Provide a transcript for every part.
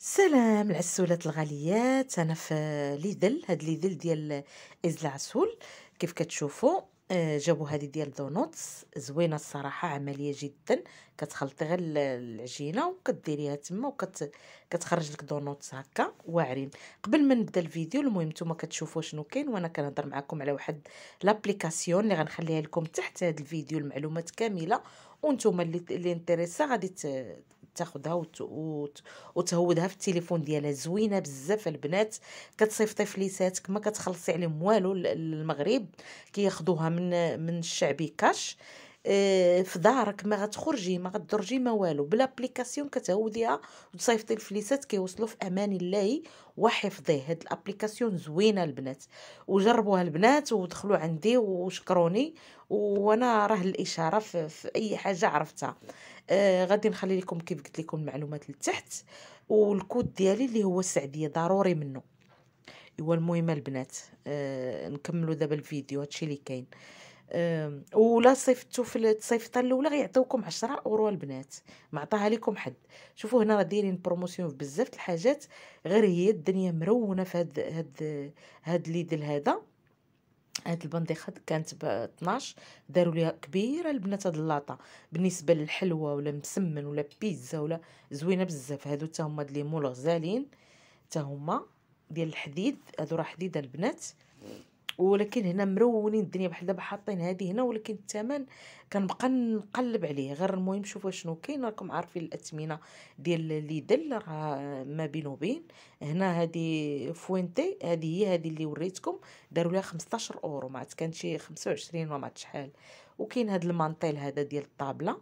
سلام العسولات الغاليات انا في ليدل هاد ليدل ديال ازل عسول كيف كتشوفوا آه، جابوا هذه ديال دونوتس زوينه الصراحه عمليه جدا كتخلطي غير العجينه وكديريها تما وكتخرج لك دونوتس هكا واعرين قبل ما نبدا الفيديو المهم نتوما كتشوفوا شنو كاين وانا كنهضر معكم على واحد لابليكاسيون اللي غنخليها لكم تحت هذا الفيديو المعلومات كامله وانتوما اللي اللي انتريسا غادي تاخذها وتهودها في التليفون ديالها زوينه بزاف البنات كتصيفطي فليساتك ما كتخلصي عليهم والو المغرب كياخذوها من من الشعبي كاش آه، في دارك ما غتخرجي ما غتدرجي ما والو بلا ابليكاسيون كتهوديها وتصيفطي الفليسات كيوصلوا في امان الله وحفظه هاد الابليكاسيون زوينه البنات وجربوها البنات ودخلوا عندي وشكروني وانا راه الاشاره في, في اي حاجه عرفتها آه غادي نخلي لكم كيف قلت لكم المعلومات لتحت والكود ديالي اللي هو السعديه ضروري منه ايوا المهم البنات آه نكملوا دابا الفيديو هادشي اللي كاين آه ولا صيفطوا في الصيفطه الاولى غيعطيوكم 10 اورو البنات ما عطاها لكم حد شوفوا هنا راه دايرين بروموسيون في بزاف الحاجات غير هي الدنيا مرونه في هاد هاد هاد ليدل هذا هاد البنديخه كانت ب 12 داروا ليها كبيره البنات هاد اللاطه بالنسبه للحلوى ولا مسمن ولا بيتزا ولا زوينه بزاف هادو حتى هما د ليمون غزالين حتى هما ديال الحديد هادو راه حديد البنات ولكن هنا مرونين الدنيا بحال دابا حاطين هذه هنا ولكن الثمن كنبقى نقلب عليه غير المهم شوفوا شنو كاين راكم عارفين الاثمنه ديال اللي دل راه ما بين وبين هنا هذه فوينتي هذه هي هذه اللي وريتكم داروا لها 15 اورو ما عاد كانت شي 25 وما عاد شحال وكاين هذا المانطيل هذا ديال الطابله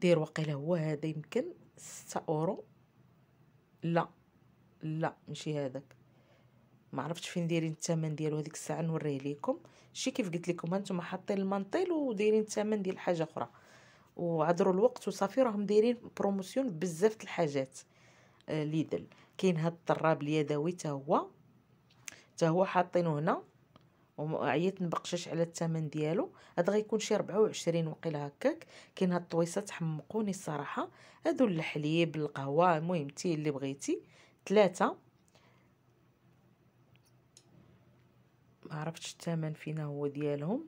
دير واقيلا هو هذا يمكن 6 اورو لا لا ماشي هذاك ما عرفتش فين دايرين الثمن ديالو هذيك الساعه نوريه لكم شي كيف قلت لكم هانتوما حاطين المنطيل ودايرين الثمن ديال حاجه اخرى وعذروا الوقت وصافي راهم دايرين بروموسيون بزاف د الحاجات آه، ليدل كاين هاد الطراب اليدوي حتى هو حتى هو حاطينه هنا وعييت نبقشش على الثمن ديالو هاد غيكون شي 24 وقيلا هكاك كاين هاد الطويصه حمقوني الصراحه هادو الحليب القهوه المهم تي اللي بغيتي ثلاثه ما عرفتش الثمن فينا هو ديالهم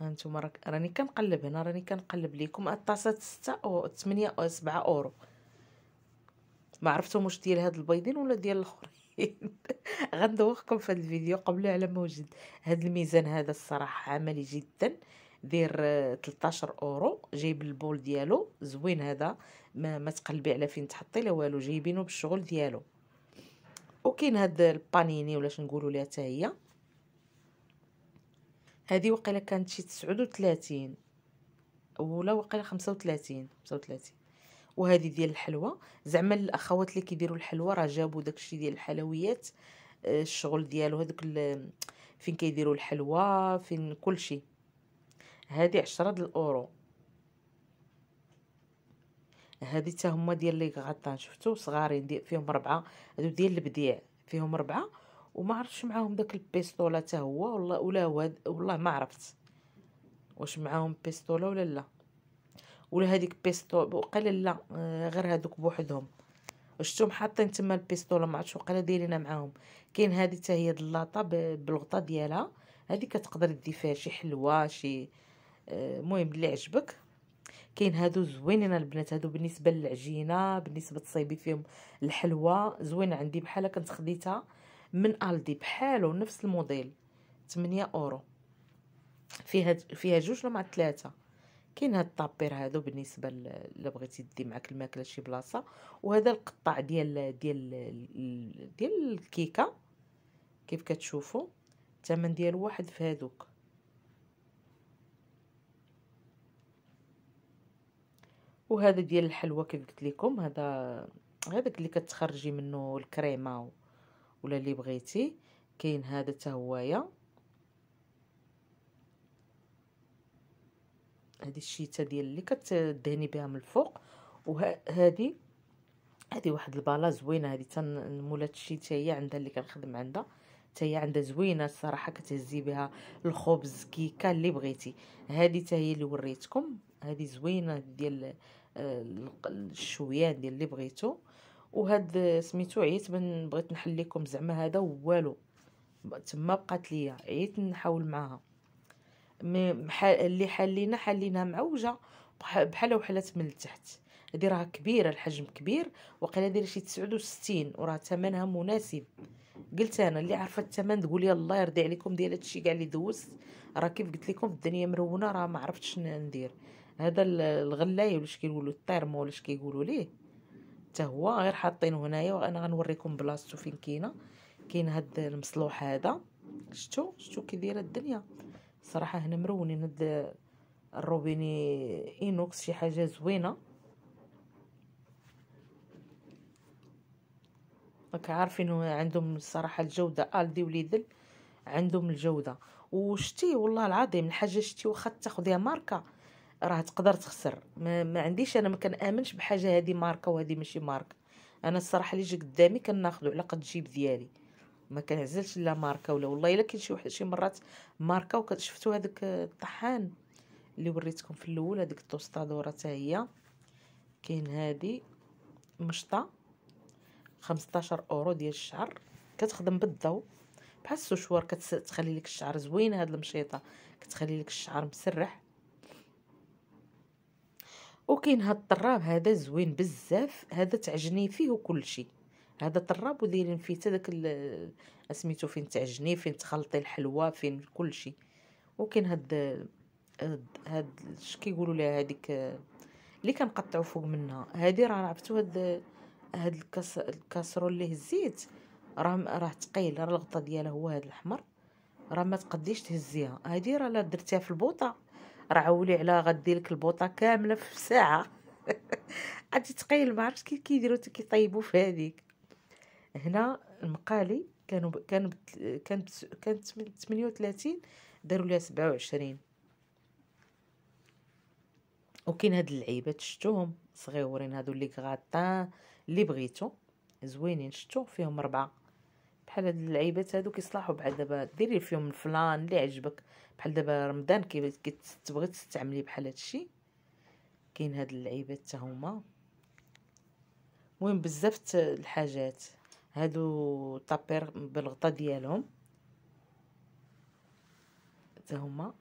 هانتوما راك راني كنقلب هنا راني كنقلب ليكم الطاسات 6 او 8 او 7 اورو ما عرفتهم واش ديال هاد البيضين ولا ديال الاخرين غندوخكم في هاد الفيديو قبل على ما وجد هاد الميزان هذا الصراحه عملي جدا دير 13 اورو جايب البول ديالو زوين هذا ما, ما تقلبي على فين تحطي لا والو جايبينه بالشغل ديالو وكاين هاد البانيني ولا شنقولوا ليها حتى هي هذه وقيله كانت شي 39 ولا وقيله 35 35 وهذه ديال الحلوه زعما الاخوات اللي كيديروا الحلوه راه جابوا داكشي ديال الحلويات آه، الشغل ديالو هذوك فين كيديروا الحلوه فين كلشي هذه 10 د الاورو هادي حتى هما ديال لي غاطان شفتو صغارين دي فيهم ربعه هادو ديال البديع فيهم ربعه وما عرفتش معاهم داك البيستولا حتى هو والله ولا واد والله ما عرفت واش معاهم بيستولا ولا لا ولا هذيك بيستول وقال لا آه، غير هادوك بوحدهم شفتهم حاطين تما البيستولا ما عرفتش وقال دايرينها معاهم كاين هذه حتى هي اللاطه بالغطا ديالها هذه كتقدر دير فيها شي حلوه شي آه، المهم اللي عجبك كاين هادو زوينين البنات هادو بالنسبه للعجينه بالنسبه تصايبي فيهم الحلوى زوين عندي بحال كنت خديتها من الدي بحالو نفس الموديل 8 اورو فيها فيها جوج ولا مع ثلاثه كاين هاد الطابير هادو بالنسبه الا بغيتي دي معاك الماكله شي بلاصه وهذا القطاع ديال ديال ديال الكيكه كيف كتشوفوا الثمن ديالو واحد في هادوك وهذا ديال الحلوى كيف قلت لكم هذا هذاك اللي كتخرجي منه الكريمه ولا اللي بغيتي كاين هذا حتى هويا هذه الشيته ديال اللي كتدهني بها من الفوق وهذه هذه واحد البالا زوينه هذه تن مولات الشيته هي عندها اللي كنخدم عندها حتى هي عندها زوينه الصراحه كتهزي بها الخبز كيكه اللي بغيتي هذه حتى هي اللي وريتكم هذه زوينه ديال آه، الشويان ديال اللي بغيتو وهاد آه، سميتو عيت بغيت نحل لكم زعما هذا والو تما بقات ليا عيت نحاول معاها اللي حلينا حليناها معوجه بحال وحلات من التحت هادي راه كبيره الحجم كبير وقيلا دايره شي 69 وراه ثمنها مناسب قلت انا اللي عرفت الثمن تقول يا الله يرضي عليكم ديال هادشي كاع اللي دوزت راه كيف قلت لكم الدنيا مرونه راه ما عرفتش ندير هذا الغلاي ولا كيقولوا الطيرمو ولا كيقولوا ليه حتى هو غير حاطينه هنايا وانا غنوريكم بلاصتو فين كاينه كاين هاد المصلوح هذا شتو شتو كي دايره الدنيا صراحه هنا مرونين هاد الروبيني اينوكس شي حاجه زوينه راك عارفين عندهم الصراحه الجوده الدي وليدل عندهم الجوده وشتي والله العظيم الحاجه شتي واخا تاخذيها ماركه راه تقدر تخسر ما, ما عنديش انا ما كنامنش بحاجه هذه ماركه وهذه ماشي ماركه انا الصراحه اللي جا قدامي كناخذو على قد الجيب ديالي ما كنعزلش لا ماركه ولا والله الا كاين شي واحد شي مرات ماركه وشفتو هذاك الطحان اللي وريتكم في الاول هذيك التوستادوره حتى هي كاين هذه مشطه 15 اورو ديال الشعر كتخدم بالضوء بحال السوشوار كتخلي لك الشعر زوين هاد المشيطه كتخلي لك الشعر مسرح وكاين هاد الطراب هذا زوين بزاف هذا تعجني فيه وكل شيء هذا طراب ودايرين فيه حتى داك اسميتو فين تعجني فين تخلطي الحلوى فين كل شيء وكاين هاد هاد اش كيقولوا لها هذيك اللي كنقطعوا فوق منها هذه راه عرفتوا هاد هاد الكاس الكاسرول اللي هزيت راه راه ثقيل راه الغطا ديالها هو هاد الاحمر راه ما تقديش تهزيها هذه راه لا درتيها في البوطه راه ولي على غدي لك البوطه كامله في ساعه عادي تقيل ما عرفتش كيف كيديروا كيطيبوا في هذيك هنا المقالي كانوا ب... كان ب... كانت كانت 38 داروا ليها 27 وكاين هاد اللعيبات شتوهم صغيورين هادو لي غاطان اللي بغيتو زوينين شتو فيهم ربعه بحال هاد اللعيبات هادو كيصلحوا بعد دابا ديري فيهم الفلان اللي عجبك بحال دابا رمضان كتبغي تستعملي بحال هادشي كاين هاد اللعيبات حتى هما المهم بزاف الحاجات هادو طابير بالغطا ديالهم حتى هما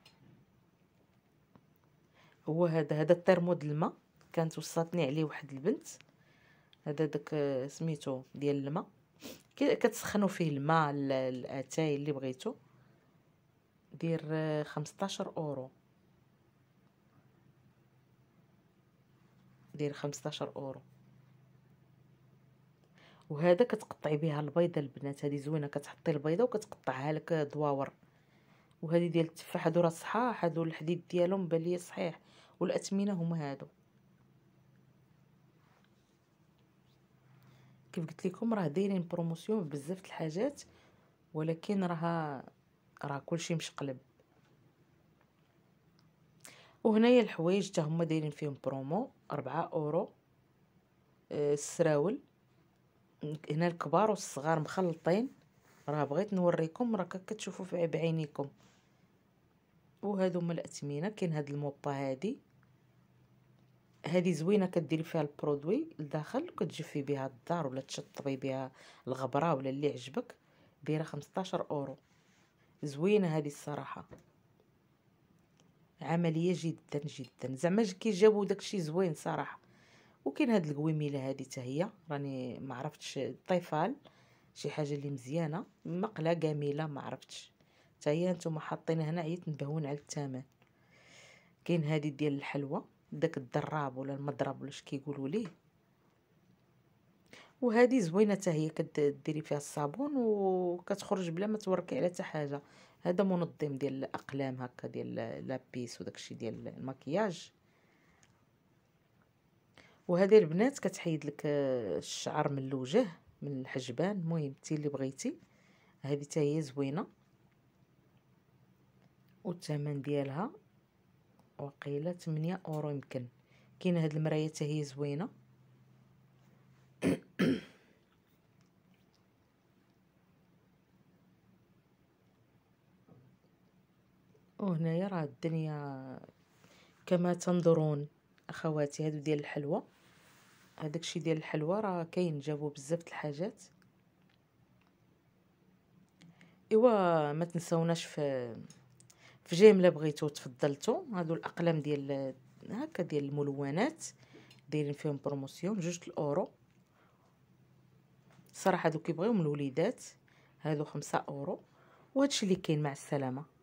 هو هذا هذا الترمود الماء كانت وصاتني عليه واحد البنت هذا داك سميتو ديال الماء كتسخنوا فيه الماء الاتاي اللي بغيتو دير خمسطاشر اورو دير خمسطاشر اورو وهذا كتقطعي بها البيضه البنات هذه زوينه كتحطي البيضه وكتقطعها لك دواور وهذه ديال التفاح هادو راه صحاح هادو الحديد ديالهم بان ليا صحيح والاثمنه هما هادو كيف قلت لكم راه دايرين بروموسيون بزاف د الحاجات ولكن راها راه كلشي مشقلب وهنايا الحوايج حتى هما دايرين فيهم برومو أربعة اورو آه، السراول هنا الكبار والصغار مخلطين راه بغيت نوريكم راك كتشوفوا بعينيكم وهادو هما الاثمنه كاين هاد الموبا هادي هادي زوينه كديري فيها البرودوي لداخل وكتجفي بها الدار ولا تشطبي بها الغبره ولا اللي عجبك دايره 15 اورو زوينه هذه الصراحه عمليه جدا جدا زعما كي جابوا داكشي زوين صراحه وكاين هاد القويميله هادي تاهي هي راني ما عرفتش الطيفال شي حاجه اللي مزيانه مقله جميله ما عرفتش حتى هي حاطين هنا عيت نبهون على الثمن كاين هادي ديال الحلوى داك الدراب ولا المضرب ولا اش كيقولوا ليه وهذه زوينه حتى هي كديري فيها الصابون وكتخرج بلا ما توركي على حتى حاجه هذا منظم ديال الاقلام هكا ديال لابيس وداكشي ديال المكياج وهذه البنات كتحيد لك الشعر من الوجه من الحجبان المهم انت اللي بغيتي هذه حتى هي زوينه والثمن ديالها وقيله 8 اورو يمكن كاينه هاد المرايه حتى هي زوينه وهنا راه الدنيا كما تنظرون اخواتي هادو ديال الحلوى هذاك الشيء ديال الحلوى راه كاين جابوا بزاف الحاجات ايوا ما تنساوناش في في جيم بغيتو تفضلتو هادو الاقلام ديال هكا ديال الملونات دايرين فيهم بروموسيون جوج الاورو صراحه هادو كيبغيوهم الوليدات هادو خمسة اورو وهادشي اللي كاين مع السلامه